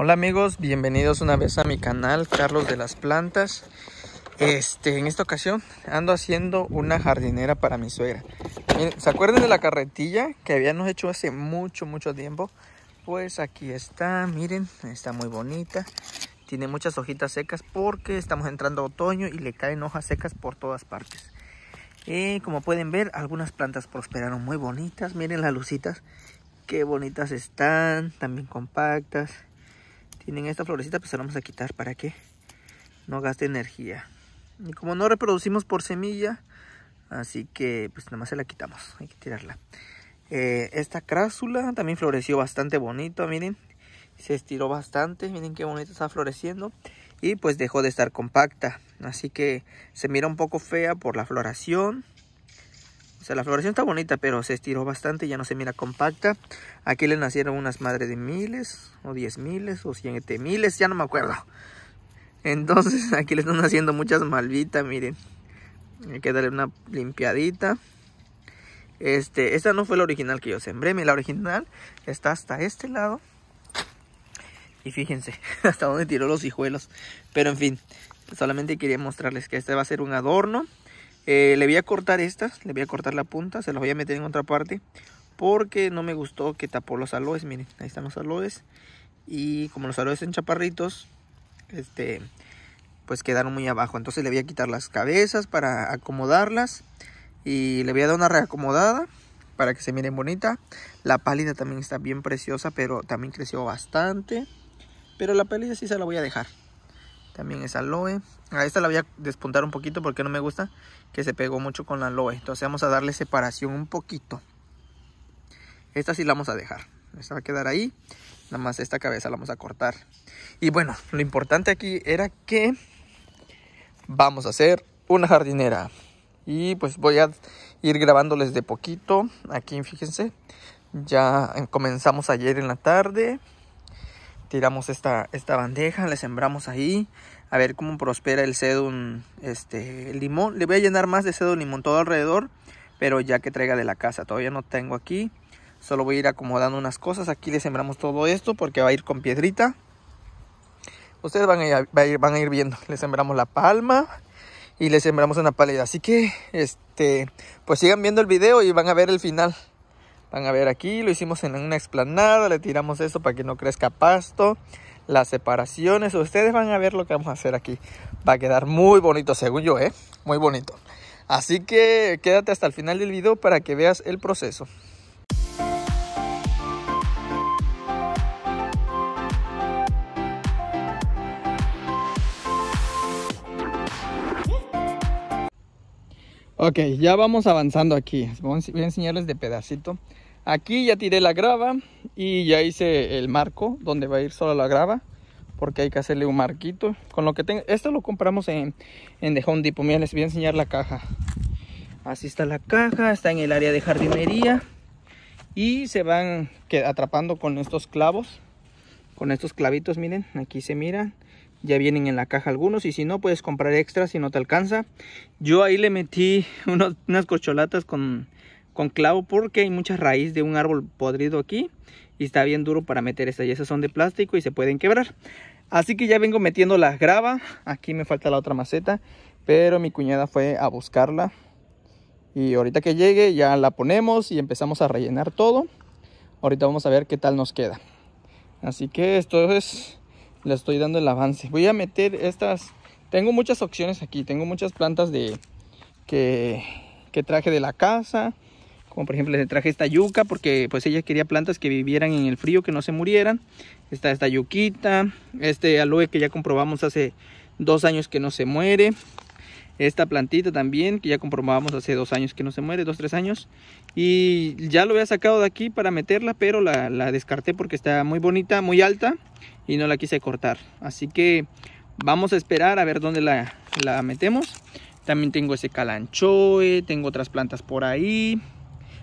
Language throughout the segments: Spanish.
Hola amigos, bienvenidos una vez a mi canal Carlos de las Plantas. Este, en esta ocasión ando haciendo una jardinera para mi suegra. ¿se acuerdan de la carretilla que habíamos hecho hace mucho, mucho tiempo? Pues aquí está, miren, está muy bonita. Tiene muchas hojitas secas porque estamos entrando a otoño y le caen hojas secas por todas partes. Eh, como pueden ver, algunas plantas prosperaron muy bonitas. Miren las lucitas, qué bonitas están, también compactas tienen esta florecita, pues la vamos a quitar para que no gaste energía. Y como no reproducimos por semilla, así que pues nada más se la quitamos, hay que tirarla. Eh, esta crásula también floreció bastante bonito, miren. Se estiró bastante, miren qué bonito está floreciendo. Y pues dejó de estar compacta, así que se mira un poco fea por la floración la floración está bonita, pero se estiró bastante, ya no se mira compacta. Aquí le nacieron unas madres de miles, o diez miles, o siete miles, ya no me acuerdo. Entonces, aquí le están haciendo muchas malvitas, miren. Hay que darle una limpiadita. Este, esta no fue la original que yo sembré, la original está hasta este lado. Y fíjense hasta dónde tiró los hijuelos. Pero en fin, solamente quería mostrarles que este va a ser un adorno. Eh, le voy a cortar estas, le voy a cortar la punta, se las voy a meter en otra parte. Porque no me gustó que tapó los aloes, miren, ahí están los aloes. Y como los aloes son chaparritos, este, pues quedaron muy abajo. Entonces le voy a quitar las cabezas para acomodarlas. Y le voy a dar una reacomodada para que se miren bonita. La pálida también está bien preciosa, pero también creció bastante. Pero la pálida sí se la voy a dejar. También es aloe. A esta la voy a despuntar un poquito porque no me gusta que se pegó mucho con la aloe. Entonces vamos a darle separación un poquito. Esta sí la vamos a dejar. Esta va a quedar ahí. Nada más esta cabeza la vamos a cortar. Y bueno, lo importante aquí era que vamos a hacer una jardinera. Y pues voy a ir grabándoles de poquito. Aquí fíjense. Ya comenzamos ayer en la tarde tiramos esta, esta bandeja, le sembramos ahí, a ver cómo prospera el sedum, este, limón. Le voy a llenar más de sedum limón todo alrededor, pero ya que traiga de la casa, todavía no tengo aquí. Solo voy a ir acomodando unas cosas. Aquí le sembramos todo esto porque va a ir con piedrita. Ustedes van a ir, van a ir viendo. Le sembramos la palma y le sembramos una paleta. Así que, este, pues sigan viendo el video y van a ver el final. Van a ver aquí, lo hicimos en una explanada, le tiramos eso para que no crezca pasto, las separaciones. Ustedes van a ver lo que vamos a hacer aquí. Va a quedar muy bonito, según yo, ¿eh? Muy bonito. Así que quédate hasta el final del video para que veas el proceso. Ok, ya vamos avanzando aquí. Voy a enseñarles de pedacito. Aquí ya tiré la grava y ya hice el marco donde va a ir solo la grava. Porque hay que hacerle un marquito. Con lo que tengo. Esto lo compramos en, en The Home Depot. miren, les voy a enseñar la caja. Así está la caja. Está en el área de jardinería. Y se van atrapando con estos clavos. Con estos clavitos, miren. Aquí se miran ya vienen en la caja algunos y si no puedes comprar extras si no te alcanza yo ahí le metí unas cocholatas con, con clavo porque hay mucha raíz de un árbol podrido aquí y está bien duro para meter estas y esas son de plástico y se pueden quebrar así que ya vengo metiendo la grava aquí me falta la otra maceta pero mi cuñada fue a buscarla y ahorita que llegue ya la ponemos y empezamos a rellenar todo ahorita vamos a ver qué tal nos queda así que esto es le estoy dando el avance. Voy a meter estas. Tengo muchas opciones aquí. Tengo muchas plantas de que, que traje de la casa. Como por ejemplo le traje esta yuca porque pues ella quería plantas que vivieran en el frío, que no se murieran. Está esta yuquita. Este aloe que ya comprobamos hace dos años que no se muere. Esta plantita también que ya comprobamos hace dos años que no se muere, dos, tres años. Y ya lo había sacado de aquí para meterla, pero la, la descarté porque está muy bonita, muy alta y no la quise cortar. Así que vamos a esperar a ver dónde la, la metemos. También tengo ese calanchoe, tengo otras plantas por ahí.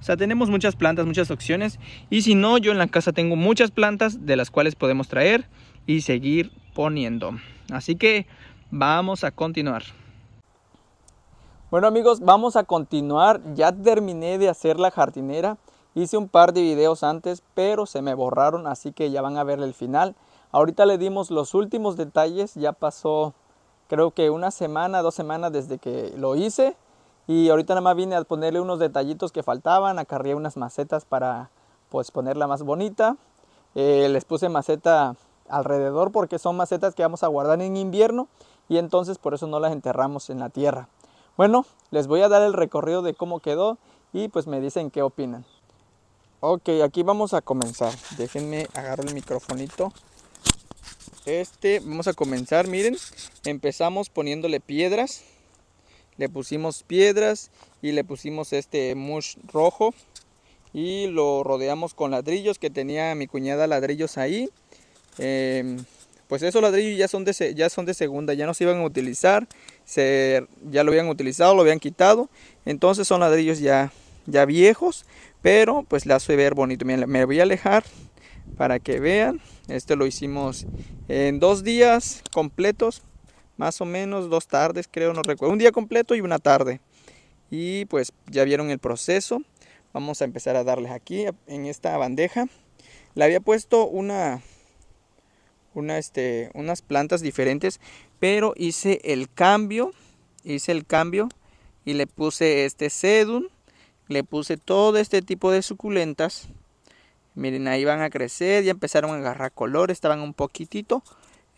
O sea, tenemos muchas plantas, muchas opciones. Y si no, yo en la casa tengo muchas plantas de las cuales podemos traer y seguir poniendo. Así que vamos a continuar. Bueno amigos, vamos a continuar. Ya terminé de hacer la jardinera. Hice un par de videos antes, pero se me borraron, así que ya van a ver el final. Ahorita le dimos los últimos detalles, ya pasó creo que una semana, dos semanas desde que lo hice y ahorita nada más vine a ponerle unos detallitos que faltaban, acarré unas macetas para pues ponerla más bonita. Eh, les puse maceta alrededor porque son macetas que vamos a guardar en invierno y entonces por eso no las enterramos en la tierra. Bueno, les voy a dar el recorrido de cómo quedó y pues me dicen qué opinan. Ok, aquí vamos a comenzar. Déjenme agarrar el microfonito este, vamos a comenzar, miren. Empezamos poniéndole piedras. Le pusimos piedras y le pusimos este mush rojo. Y lo rodeamos con ladrillos que tenía mi cuñada ladrillos ahí. Em, pues esos ladrillos ya son, de, ya son de segunda, ya no se iban a utilizar. ya lo habían utilizado, lo habían quitado. Entonces son ladrillos ya, ya viejos. Pero pues la hace ver bonito. me voy a alejar para que vean. Este lo hicimos en dos días completos, más o menos dos tardes, creo, no recuerdo. Un día completo y una tarde. Y pues ya vieron el proceso. Vamos a empezar a darles aquí en esta bandeja. Le había puesto una, una este, unas plantas diferentes, pero hice el cambio, hice el cambio y le puse este sedum, le puse todo este tipo de suculentas Miren, ahí van a crecer, ya empezaron a agarrar color, estaban un poquitito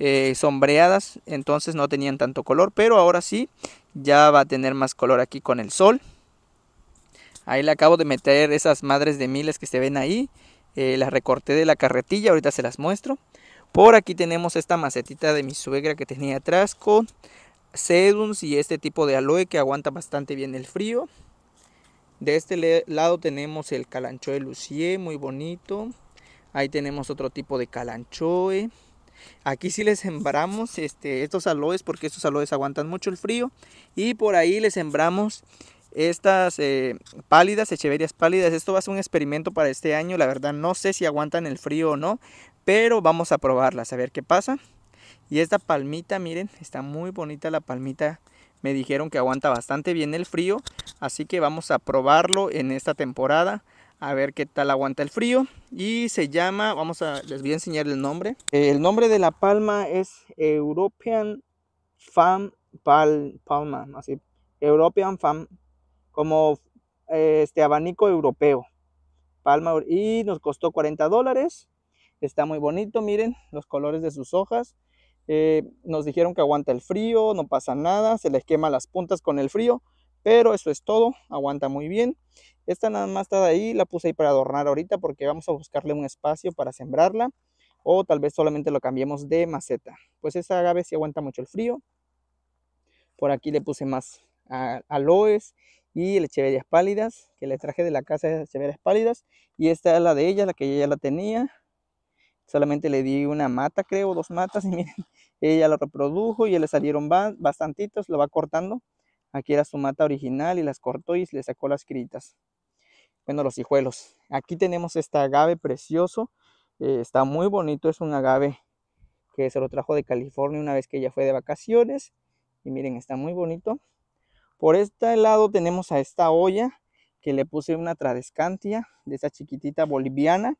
eh, sombreadas, entonces no tenían tanto color, pero ahora sí, ya va a tener más color aquí con el sol. Ahí le acabo de meter esas madres de miles que se ven ahí, eh, las recorté de la carretilla, ahorita se las muestro. Por aquí tenemos esta macetita de mi suegra que tenía atrás con sedums y este tipo de aloe que aguanta bastante bien el frío. De este lado tenemos el calanchoe lucier, muy bonito. Ahí tenemos otro tipo de calanchoe. Aquí sí les sembramos este, estos aloes porque estos aloes aguantan mucho el frío. Y por ahí les sembramos estas eh, pálidas, echeverias pálidas. Esto va a ser un experimento para este año. La verdad no sé si aguantan el frío o no. Pero vamos a probarlas a ver qué pasa. Y esta palmita, miren, está muy bonita la palmita me dijeron que aguanta bastante bien el frío, así que vamos a probarlo en esta temporada. A ver qué tal aguanta el frío. Y se llama, vamos a, les voy a enseñar el nombre. Eh, el nombre de la palma es European Fan palm Palma, así. European Fan, como este abanico europeo. Palma, y nos costó 40 dólares. Está muy bonito, miren los colores de sus hojas. Eh, nos dijeron que aguanta el frío, no pasa nada, se les quema las puntas con el frío, pero eso es todo, aguanta muy bien. Esta nada más está ahí, la puse ahí para adornar ahorita porque vamos a buscarle un espacio para sembrarla o tal vez solamente lo cambiemos de maceta. Pues esa agave sí aguanta mucho el frío. Por aquí le puse más aloes y lecheverias pálidas que le traje de la casa de lecheverias pálidas y esta es la de ella, la que ella ya la tenía. Solamente le di una mata, creo, dos matas, y miren, ella lo reprodujo y ya le salieron bastantitos, lo va cortando. Aquí era su mata original y las cortó y le sacó las critas. Bueno, los hijuelos. Aquí tenemos este agave precioso. Eh, está muy bonito, es un agave que se lo trajo de California una vez que ella fue de vacaciones. Y miren, está muy bonito. Por este lado tenemos a esta olla que le puse una tradescantia de esa chiquitita boliviana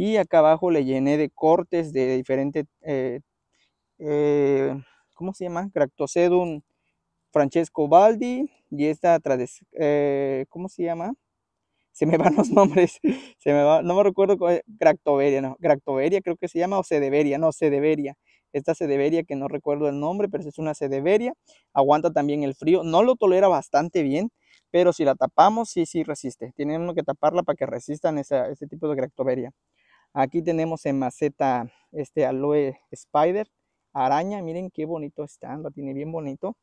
y acá abajo le llené de cortes de diferentes, eh, eh, ¿cómo se llama? Cractocedum Francesco Baldi y esta, eh, ¿cómo se llama? Se me van los nombres, se me no me recuerdo, eh, gractoveria no, Cractoveria creo que se llama o Sedeveria, no, Sedeveria. Esta Sedeveria que no recuerdo el nombre, pero es una Sedeveria, aguanta también el frío, no lo tolera bastante bien, pero si la tapamos, sí, sí resiste. Tienen que taparla para que resistan ese tipo de gractoveria Aquí tenemos en maceta este aloe spider, araña. Miren qué bonito está, lo tiene bien bonito.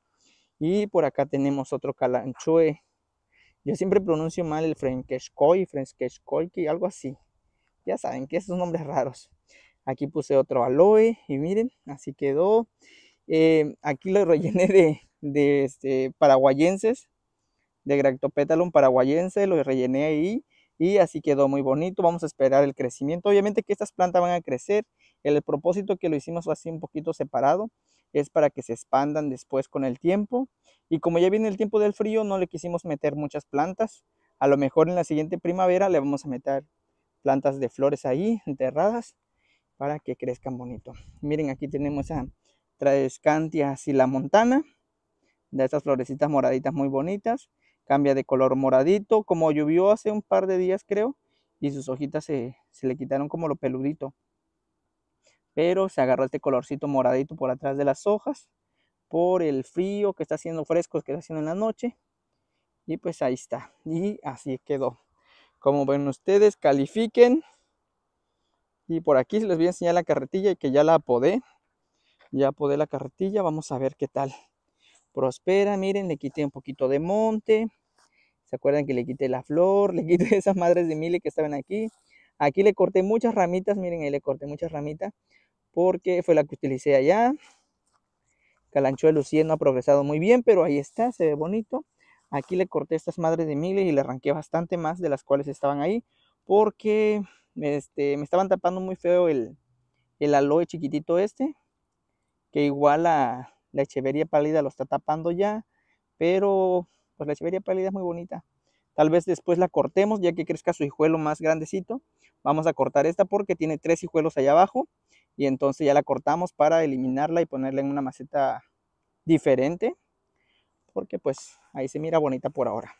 Y por acá tenemos otro calanchoe. Yo siempre pronuncio mal el frenkeshkoi, y algo así. Ya saben que esos nombres raros. Aquí puse otro aloe y miren, así quedó. Eh, aquí lo rellené de, este, paraguayenses, de Gractopetalum paraguayense, lo rellené ahí y así quedó muy bonito. Vamos a esperar el crecimiento. Obviamente que estas plantas van a crecer. El propósito que lo hicimos así un poquito separado es para que se expandan después con el tiempo. Y como ya viene el tiempo del frío, no le quisimos meter muchas plantas. A lo mejor en la siguiente primavera le vamos a meter plantas de flores ahí enterradas para que crezcan bonito. Miren, aquí tenemos a Tradescantia silamontana de estas florecitas moraditas muy bonitas cambia de color moradito, como llovió hace un par de días creo, y sus hojitas se, le quitaron como lo peludito. Pero se agarró este colorcito moradito por atrás de las hojas, por el frío que está haciendo fresco que está haciendo en la noche. Y pues ahí está. Y así quedó. Como ven ustedes, califiquen. Y por aquí les voy a enseñar la carretilla y que ya la apodé. Ya apodé la carretilla. Vamos a ver qué tal prospera. Miren, le quité un poquito de monte. ¿Se acuerdan que le quité la flor? Le quité esas madres de mile que estaban aquí. Aquí le corté muchas ramitas, miren, ahí le corté muchas ramitas porque fue la que utilicé allá. galanchuelo si no ha progresado muy bien, pero ahí está, se ve bonito. Aquí le corté estas madres de miles y le arranqué bastante más de las cuales estaban ahí porque este, me estaban tapando muy feo el, el aloe chiquitito este, que igual a, la Echevería pálida lo está tapando ya, pero pues la Echevería pálida es muy bonita. Tal vez después la cortemos ya que crezca su hijuelo más grandecito. Vamos a cortar esta porque tiene tres hijuelos allá abajo y entonces ya la cortamos para eliminarla y ponerla en una maceta diferente porque pues ahí se mira bonita por ahora.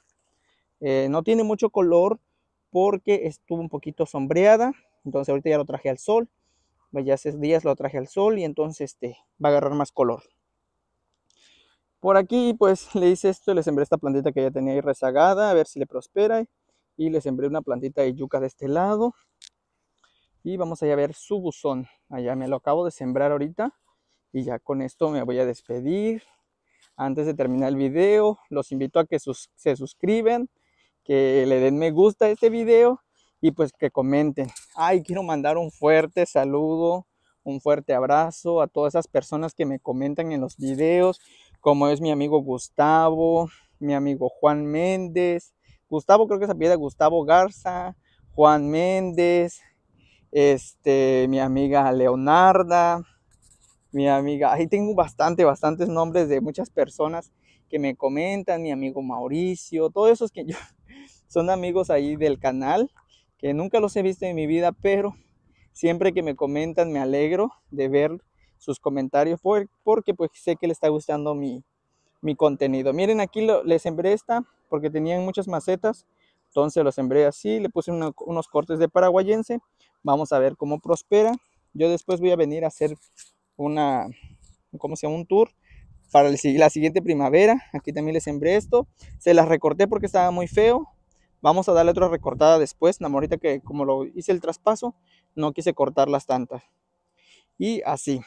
Eh, no tiene mucho color porque estuvo un poquito sombreada, entonces ahorita ya lo traje al sol, pues ya hace días lo traje al sol y entonces este, va a agarrar más color. Por aquí pues le hice esto, le sembré esta plantita que ya tenía ahí rezagada, a ver si le prospera. Y le sembré una plantita de yuca de este lado. Y vamos allá a ver su buzón. Allá me lo acabo de sembrar ahorita. Y ya con esto me voy a despedir. Antes de terminar el video, los invito a que se suscriben, que le den me gusta a este video y pues que comenten. Ay, quiero mandar un fuerte saludo, un fuerte abrazo a todas esas personas que me comentan en los videos, como es mi amigo Gustavo, mi amigo Juan Méndez, Gustavo creo que se apellida Gustavo Garza, Juan Méndez, este, mi amiga Leonarda, mi amiga, ahí tengo bastante, bastantes nombres de muchas personas que me comentan, mi amigo Mauricio, todos esos que yo, son amigos ahí del canal, que nunca los he visto en mi vida, pero siempre que me comentan me alegro de verlos sus comentarios por, porque pues sé que le está gustando mi, mi contenido. Miren aquí lo, les sembré esta porque tenían muchas macetas. Entonces lo sembré así, le puse unos cortes de paraguayense. Vamos a ver cómo prospera. Yo después voy a venir a hacer una, ¿cómo se llama? Un tour para la siguiente primavera. Aquí también le sembré esto. Se las recorté porque estaba muy feo. Vamos a darle otra recortada después. La que como lo hice el traspaso, no quise cortarlas tantas. Y así.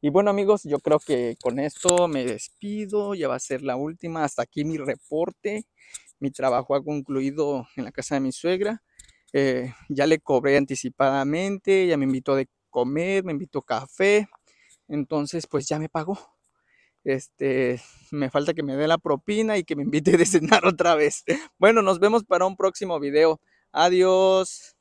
Y bueno amigos, yo creo que con esto me despido, ya va a ser la última, hasta aquí mi reporte, mi trabajo ha concluido en la casa de mi suegra, eh, ya le cobré anticipadamente, ya me invitó de comer, me invitó café, entonces pues ya me pagó. Este, me falta que me dé la propina y que me invite a cenar otra vez. Bueno, nos vemos para un próximo video. Adiós.